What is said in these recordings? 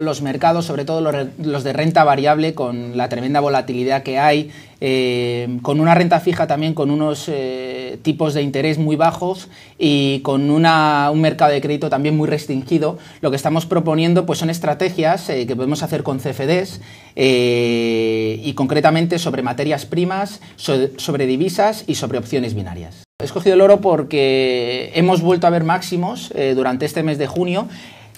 los mercados, sobre todo los de renta variable, con la tremenda volatilidad que hay, eh, con una renta fija también con unos eh, tipos de interés muy bajos y con un mercado de crédito también muy restringido, lo que estamos proponiendo pues, son estrategias eh, que podemos hacer con CFDs y concretamente sobre materias primas, sobre, divisas y sobre opciones binarias. He escogido el oro porque hemos vuelto a ver máximos durante este mes de junio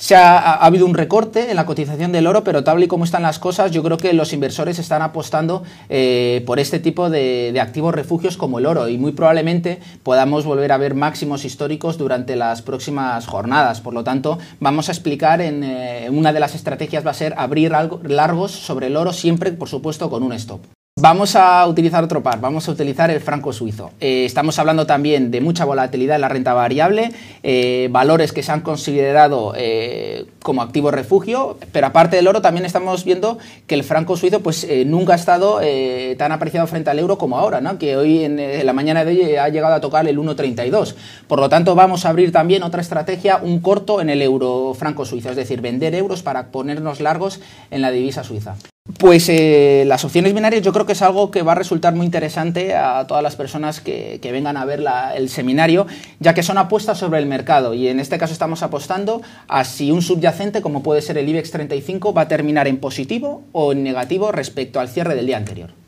se ha, habido un recorte en la cotización del oro, pero tal y como están las cosas, yo creo que los inversores están apostando eh, por este tipo de, activos refugios como el oro y muy probablemente podamos volver a ver máximos históricos durante las próximas jornadas. Por lo tanto, vamos a explicar en eh, una de las estrategias va a ser abrir algo, largos sobre el oro siempre, por supuesto, con un stop. Vamos a utilizar otro par, vamos a utilizar el franco suizo. Eh, estamos hablando también de mucha volatilidad en la renta variable, eh, valores que se han considerado eh, como activo refugio, pero aparte del oro también estamos viendo que el franco suizo pues nunca ha estado tan apreciado frente al euro como ahora, que hoy en, en, la mañana de hoy ha llegado a tocar el 1,32. Por lo tanto vamos a abrir también otra estrategia, un corto en el euro franco suizo, es decir, vender euros para ponernos largos en la divisa suiza. Pues eh, las opciones binarias yo creo que es algo que va a resultar muy interesante a todas las personas que, vengan a ver el seminario, ya que son apuestas sobre el mercado y en este caso estamos apostando a si un subyacente como puede ser el IBEX 35 va a terminar en positivo o en negativo respecto al cierre del día anterior.